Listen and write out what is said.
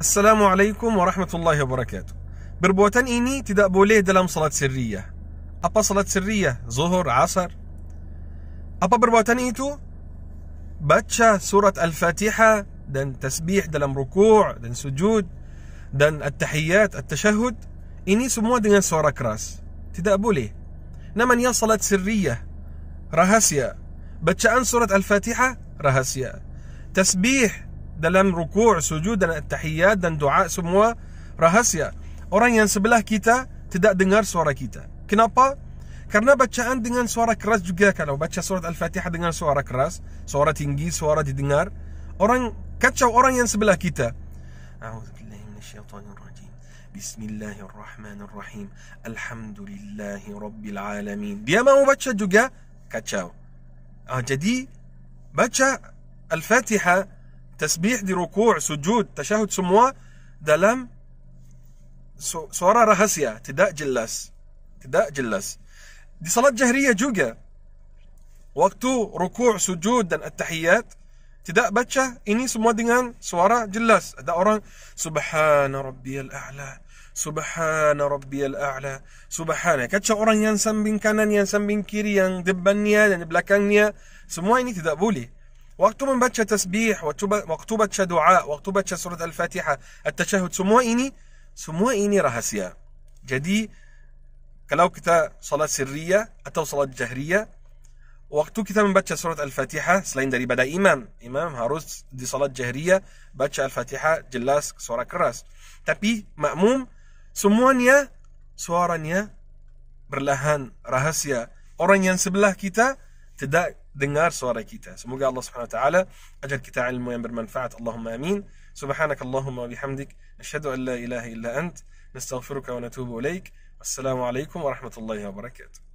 السلام عليكم ورحمة الله وبركاته بربوتن إني تدا بوليه دلم صلاة سرية أبا صلاة سرية ظهر عصر أبا بربوتن إيتو باتشا سورة الفاتحة دن تسبيح دلم ركوع دن سجود دن التحيات التشهد إني سموا دن سورة كراس تدا بوليه نمن يا صلاة سرية rahasia باتشا أن سورة الفاتحة rahasia تسبيح dalam ruku' sujud dan tahiyat dan doa semua rahasia. Orang yang sebelah kita tidak dengar suara kita. Kenapa? Karena bacaan dengan suara keras juga kalau baca surat Al-Fatihah dengan suara keras, suara tinggi, suara didengar, orang kacau orang yang sebelah kita. بسم الله الرحمن الرحيم الحمد لله رب العالمين dia mau baca juga kacau ah, jadi baca Al-Fatihah تسبيح دي ركوع سجود تشهد سموا دلم سورة رهسية تداء جلس تداء جلس دي صلاة جهرية جوجا وقت ركوع سجود دن التحيات تداء بتشة إني سموا دينان سورة جلس أدا أوران سبحان ربي الأعلى سبحان ربي الأعلى سبحان كتش أوران ينسن بين كانن ينسن بين كيري ين دبنيا دن بلاكنيا سموا إني تداء بولي وقت من بچه تسبيح وقت بچه دعاء وقت بچه سورة الفاتحه التشهد سمو اینی سمو اینی رهسیا جدي کلاو کتا صلاة سرية اتو صلاة جهرية وقت کتا من بچه سورة الفاتحة سلاین داری بدا إمام إمام هاروس دي صلاة جهرية بچه الفاتحة جلاس سورا كراس تپی مأموم سموانیا سوارانیا برلهان رهسیا اورن ینسبلہ کتا تدا دنگار سوارەکیتە سموگە الله سبحانه تعالى ئەجل کیتا علمویان بەرمەنفعات اللهم امين سبحانك اللهم وبحمدك أشهد أن لا إله إلا أنت نستغفرك ونتوب إليك السلام عليكم ورحمة الله وبركاته